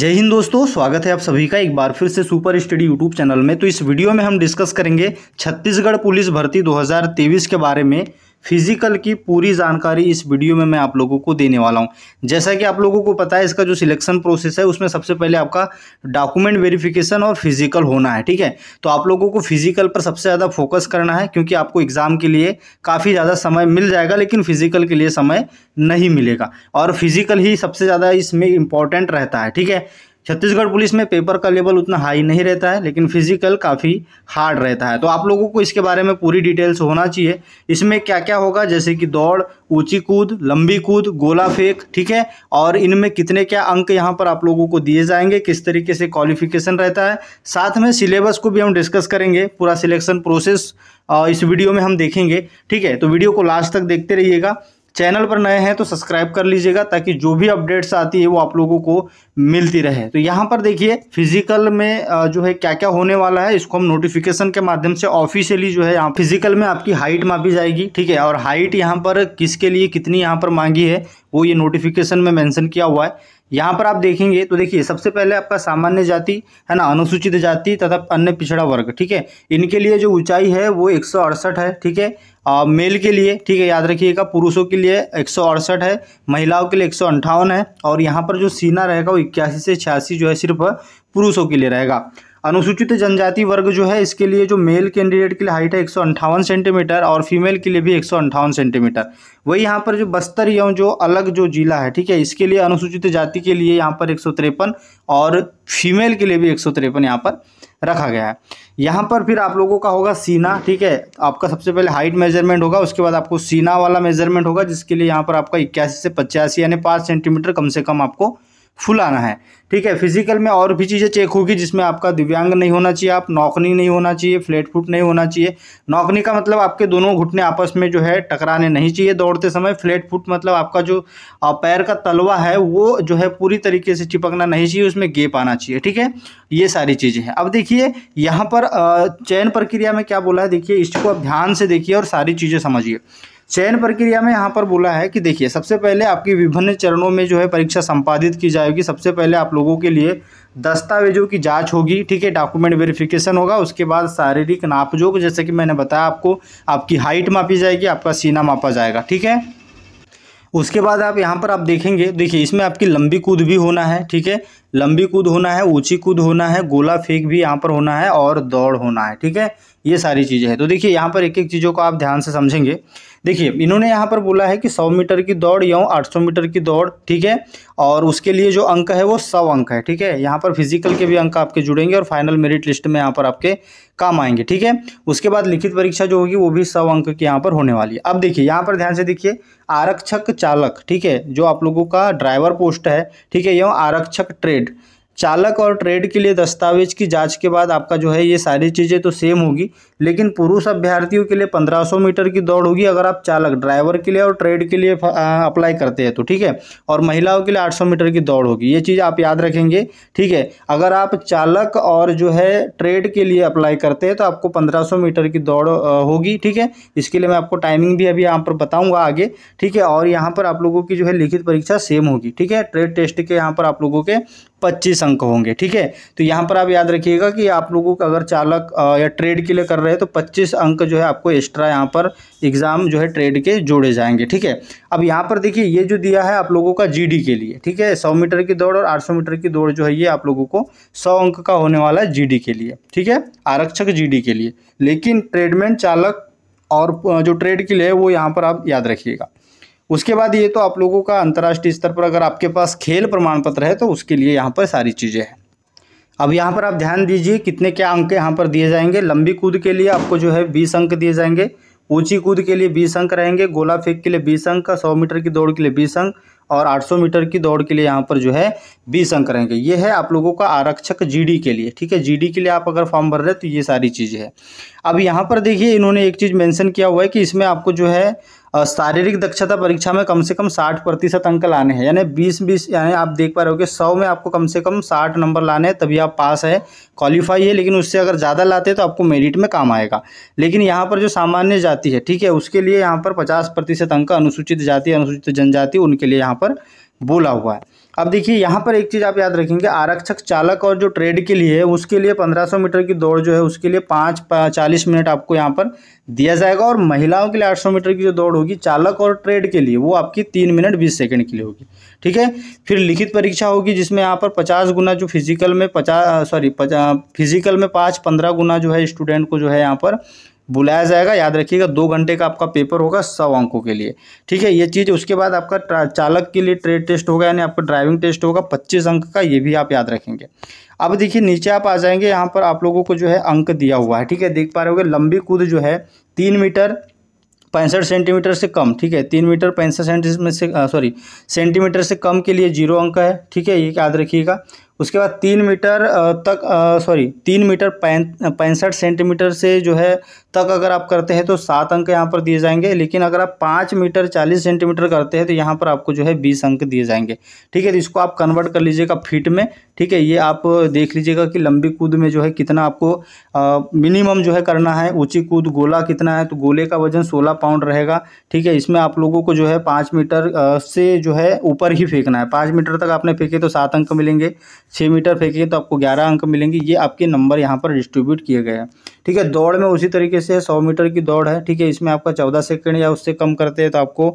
जय हिंद दोस्तों स्वागत है आप सभी का एक बार फिर से सुपर स्टडी यूट्यूब चैनल में तो इस वीडियो में हम डिस्कस करेंगे छत्तीसगढ़ पुलिस भर्ती 2023 के बारे में फिजिकल की पूरी जानकारी इस वीडियो में मैं आप लोगों को देने वाला हूँ जैसा कि आप लोगों को पता है इसका जो सिलेक्शन प्रोसेस है उसमें सबसे पहले आपका डॉक्यूमेंट वेरिफिकेशन और फिजिकल होना है ठीक है तो आप लोगों को फिजिकल पर सबसे ज़्यादा फोकस करना है क्योंकि आपको एग्ज़ाम के लिए काफ़ी ज़्यादा समय मिल जाएगा लेकिन फिजिकल के लिए समय नहीं मिलेगा और फिजिकल ही सबसे ज़्यादा इसमें इंपॉर्टेंट रहता है ठीक है छत्तीसगढ़ पुलिस में पेपर का लेवल उतना हाई नहीं रहता है लेकिन फिजिकल काफ़ी हार्ड रहता है तो आप लोगों को इसके बारे में पूरी डिटेल्स होना चाहिए इसमें क्या क्या होगा जैसे कि दौड़ ऊंची कूद लंबी कूद गोला फेंक ठीक है और इनमें कितने क्या अंक यहाँ पर आप लोगों को दिए जाएंगे किस तरीके से क्वालिफिकेशन रहता है साथ में सिलेबस को भी हम डिस्कस करेंगे पूरा सिलेक्शन प्रोसेस इस वीडियो में हम देखेंगे ठीक है तो वीडियो को लास्ट तक देखते रहिएगा चैनल पर नए हैं तो सब्सक्राइब कर लीजिएगा ताकि जो भी अपडेट्स आती है वो आप लोगों को मिलती रहे तो यहाँ पर देखिए फिजिकल में जो है क्या क्या होने वाला है इसको हम नोटिफिकेशन के माध्यम से ऑफिशियली जो है यहाँ फिजिकल में आपकी हाइट मापी जाएगी ठीक है और हाइट यहाँ पर किसके लिए कितनी यहाँ पर मांगी है वो ये नोटिफिकेशन में मैंशन किया हुआ है यहाँ पर आप देखेंगे तो देखिए सबसे पहले आपका सामान्य जाति है ना अनुसूचित जाति तथा अन्य पिछड़ा वर्ग ठीक है इनके लिए जो ऊंचाई है वो एक है ठीक है मेल के लिए ठीक है याद रखिएगा पुरुषों के लिए एक है महिलाओं के लिए एक है और यहाँ पर जो सीना रहेगा वो इक्यासी से छियासी जो है सिर्फ पुरुषों के लिए रहेगा अनुसूचित जनजाति वर्ग जो है इसके लिए जो मेल कैंडिडेट के लिए हाइट है एक सेंटीमीटर और फीमेल के लिए भी एक सेंटीमीटर वही यहाँ पर जो बस्तर एवं जो अलग जो जिला है ठीक है इसके लिए अनुसूचित जाति के लिए यहाँ पर एक और फीमेल के लिए भी एक सौ यहाँ पर रखा गया है यहाँ पर फिर आप लोगों का होगा सीना ठीक है आपका सबसे पहले हाइट मेजरमेंट होगा उसके बाद आपको सीना वाला मेजरमेंट होगा जिसके लिए यहाँ पर आपका इक्यासी से पचासी यानी पाँच सेंटीमीटर कम से कम आपको फुल आना है ठीक है फिजिकल में और भी चीज़ें चेक होगी जिसमें आपका दिव्यांग नहीं होना चाहिए आप नौकनी नहीं होना चाहिए फ्लैट फुट नहीं होना चाहिए नौकनी का मतलब आपके दोनों घुटने आपस में जो है टकराने नहीं चाहिए दौड़ते समय फ्लैट फुट मतलब आपका जो पैर का तलवा है वो जो है पूरी तरीके से चिपकना नहीं चाहिए उसमें गेप आना चाहिए ठीक है ये सारी चीज़ें हैं अब देखिए यहाँ पर चयन प्रक्रिया में क्या बोला है देखिए इसको आप ध्यान से देखिए और सारी चीज़ें समझिए चयन प्रक्रिया में यहाँ पर बोला है कि देखिए सबसे पहले आपकी विभिन्न चरणों में जो है परीक्षा संपादित की जाएगी सबसे पहले आप लोगों के लिए दस्तावेजों की जांच होगी ठीक है डॉक्यूमेंट वेरिफिकेशन होगा उसके बाद शारीरिक नापजोग जैसे कि मैंने बताया आपको आपकी हाइट मापी जाएगी आपका सीना मापा जाएगा ठीक है उसके बाद आप यहाँ पर आप देखेंगे देखिए इसमें आपकी लंबी कूद भी होना है ठीक है लंबी कूद होना है ऊंची कूद होना है गोला फेंक भी यहाँ पर होना है और दौड़ होना है ठीक है ये सारी चीज़ें हैं तो देखिए यहाँ पर एक एक चीज़ों को आप ध्यान से समझेंगे देखिए इन्होंने यहाँ पर बोला है कि सौ मीटर की दौड़ या आठ मीटर की दौड़ ठीक है और उसके लिए जो अंक है वो सौ अंक है ठीक है यहाँ पर फिजिकल के भी अंक आपके जुड़ेंगे और फाइनल मेरिट लिस्ट में यहाँ पर आपके काम आएंगे ठीक है उसके बाद लिखित परीक्षा जो होगी वो भी सौ अंक की यहाँ पर होने वाली है अब देखिए यहाँ पर ध्यान से देखिए आरक्षक चालक ठीक है जो आप लोगों का ड्राइवर पोस्ट है ठीक है एवं आरक्षक ट्रेड ट्रेड चालक और ट्रेड के लिए दस्तावेज की जांच के बाद आपका जो है ये सारी चीज़ें तो सेम होगी लेकिन पुरुष अभ्यर्थियों के लिए 1500 मीटर की दौड़ होगी अगर आप चालक ड्राइवर के लिए और ट्रेड के लिए अप्लाई करते हैं तो ठीक है और महिलाओं के लिए 800 मीटर की दौड़ होगी ये चीज़ आप याद रखेंगे ठीक है अगर आप चालक और जो है ट्रेड के लिए अप्लाई करते हैं तो आपको पंद्रह मीटर की दौड़ होगी ठीक है इसके लिए मैं आपको टाइमिंग भी अभी यहाँ पर बताऊँगा आगे ठीक है और यहाँ पर आप लोगों की जो है लिखित परीक्षा सेम होगी ठीक है ट्रेड टेस्ट के यहाँ पर आप लोगों के पच्चीस अंक होंगे ठीक है तो यहाँ पर आप याद रखिएगा कि आप लोगों का अगर चालक या ट्रेड के लिए कर रहे रहे तो पच्चीस अंक जो है आपको एक्स्ट्रा यहाँ पर एग्ज़ाम जो है ट्रेड के जोड़े जाएंगे ठीक है अब यहाँ पर देखिए ये जो दिया है आप लोगों का जीडी के लिए ठीक है सौ मीटर की दौड़ और आठ सौ मीटर की दौड़ जो है ये आप लोगों को सौ अंक का होने वाला है जीडी के लिए ठीक है आरक्षक जीडी के लिए लेकिन ट्रेडमैन चालक और जो ट्रेड के लिए वो यहाँ पर आप याद रखिएगा उसके बाद ये तो आप लोगों का अंतर्राष्ट्रीय स्तर पर अगर आपके पास खेल प्रमाण पत्र है तो उसके लिए यहाँ पर सारी चीज़ें हैं अब यहाँ पर आप ध्यान दीजिए कितने क्या अंक यहाँ पर दिए जाएंगे लंबी कूद के लिए आपको जो है बीस अंक दिए जाएंगे ऊंची कूद के लिए बीस अंक रहेंगे गोला फेंक के लिए बीस अंक सौ मीटर की दौड़ के लिए बीस अंक और 800 मीटर की दौड़ के लिए यहाँ पर जो है बीस अंक रहेंगे ये है आप लोगों का आरक्षक जीडी के लिए ठीक है जीडी के लिए आप अगर फॉर्म भर रहे तो ये सारी चीज़ है अब यहाँ पर देखिए इन्होंने एक चीज़ मेंशन किया हुआ है कि इसमें आपको जो है शारीरिक दक्षता परीक्षा में कम से कम साठ प्रतिशत अंक लाने हैं यानी बीस बीस यानी आप देख पा रहे हो कि सौ में आपको कम से कम साठ नंबर लाने हैं तभी आप पास है क्वालिफाई है लेकिन उससे अगर ज़्यादा लाते हैं तो आपको मेरिट में काम आएगा लेकिन यहाँ पर जो सामान्य जाति है ठीक है उसके लिए यहाँ पर पचास प्रतिशत अंक अनुसूचित जाति अनुसूचित जनजाति उनके लिए यहाँ पर बोला हुआ है अब देखिए यहाँ पर एक चीज़ आप याद रखेंगे आरक्षक चालक और जो ट्रेड के लिए है उसके लिए 1500 मीटर की दौड़ जो है उसके लिए पाँच चालीस मिनट आपको यहाँ पर दिया जाएगा और महिलाओं के लिए 800 मीटर की जो दौड़ होगी चालक और ट्रेड के लिए वो आपकी तीन मिनट बीस सेकंड के लिए होगी ठीक है फिर लिखित परीक्षा होगी जिसमें यहाँ पर पचास गुना जो फिजिकल में पचास सॉरी फिजिकल में पाँच पंद्रह गुना जो है स्टूडेंट को जो है यहाँ पर बुलाया जाएगा याद रखिएगा दो घंटे का आपका पेपर होगा सौ अंकों के लिए ठीक है ये चीज़ उसके बाद आपका चालक के लिए ट्रेड टेस्ट होगा यानी आपका ड्राइविंग टेस्ट होगा पच्चीस अंक का ये भी आप याद रखेंगे अब देखिए नीचे आप आ जाएंगे यहाँ पर आप लोगों को जो है अंक दिया हुआ है ठीक है देख पा रहे हो लंबी कूद जो है तीन मीटर पैंसठ सेंटीमीटर से कम ठीक है तीन मीटर पैंसठ सेंटीमीटर से सॉरी सेंटीमीटर से कम के लिए जीरो अंक है ठीक है ये याद रखिएगा उसके बाद तीन मीटर तक सॉरी तीन मीटर पैंसठ सेंटीमीटर से जो है तक अगर आप करते हैं तो सात अंक यहाँ पर दिए जाएंगे लेकिन अगर आप पाँच मीटर चालीस सेंटीमीटर करते हैं तो यहाँ पर आपको जो है बीस अंक दिए जाएंगे ठीक है तो इसको आप कन्वर्ट कर लीजिएगा फीट में ठीक है ये आप देख लीजिएगा कि लंबी कूद में जो है कितना आपको मिनिमम जो है करना है ऊँची कूद गोला कितना है तो गोले का वजन सोलह पाउंड रहेगा ठीक है इसमें आप लोगों को जो है पाँच मीटर से जो है ऊपर ही फेंकना है पाँच मीटर तक आपने फेंके तो सात अंक मिलेंगे छः मीटर फेंकेंगे तो आपको ग्यारह अंक मिलेंगे ये आपके नंबर यहाँ पर डिस्ट्रीब्यूट किए गए हैं ठीक है दौड़ में उसी तरीके से सौ मीटर की दौड़ है ठीक है इसमें आपका चौदह सेकेंड या उससे कम करते हैं तो आपको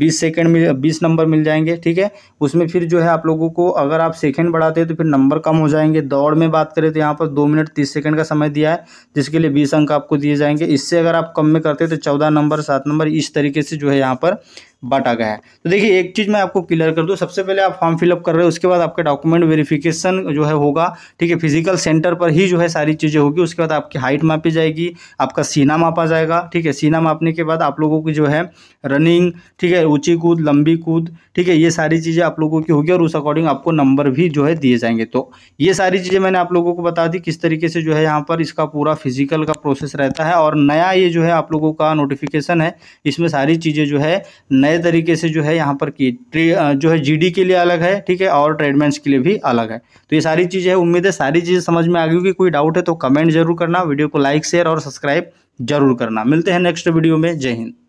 बीस सेकेंड मिल बीस नंबर मिल जाएंगे ठीक है उसमें फिर जो है आप लोगों को अगर आप सेकेंड बढ़ाते हैं तो फिर नंबर कम हो जाएंगे दौड़ में बात करें तो यहाँ पर दो मिनट तीस सेकेंड का समय दिया है जिसके लिए बीस अंक आपको दिए जाएंगे इससे अगर आप कम में करते हैं तो चौदह नंबर सात नंबर इस तरीके से जो है यहाँ पर बांटा आ गया है तो देखिए एक चीज़ मैं आपको क्लियर कर दूँ सबसे पहले आप फॉर्म फिलअप कर रहे हो उसके बाद आपके डॉक्यूमेंट वेरिफिकेशन जो है होगा ठीक है फिजिकल सेंटर पर ही जो है सारी चीज़ें होगी उसके बाद आपकी हाइट मापी जाएगी आपका सीना मापा जाएगा ठीक है सीना मापने के बाद आप लोगों की जो है रनिंग ठीक है ऊँची कूद लंबी कूद ठीक है ये सारी चीज़ें आप लोगों की होगी और उस अकॉर्डिंग आपको नंबर भी जो है दिए जाएंगे तो ये सारी चीज़ें मैंने आप लोगों को बता दी किस तरीके से जो है यहाँ पर इसका पूरा फिजिकल का प्रोसेस रहता है और नया ये जो है आप लोगों का नोटिफिकेशन है इसमें सारी चीज़ें जो है नया नए तरीके से जो है यहाँ पर की जो है जीडी के लिए अलग है ठीक है और ट्रेडमेंट्स के लिए भी अलग है तो ये सारी चीज़ें है उम्मीद है सारी चीज़ें समझ में आ गई होगी कोई डाउट है तो कमेंट जरूर करना वीडियो को लाइक शेयर और सब्सक्राइब जरूर करना मिलते हैं नेक्स्ट वीडियो में जय हिंद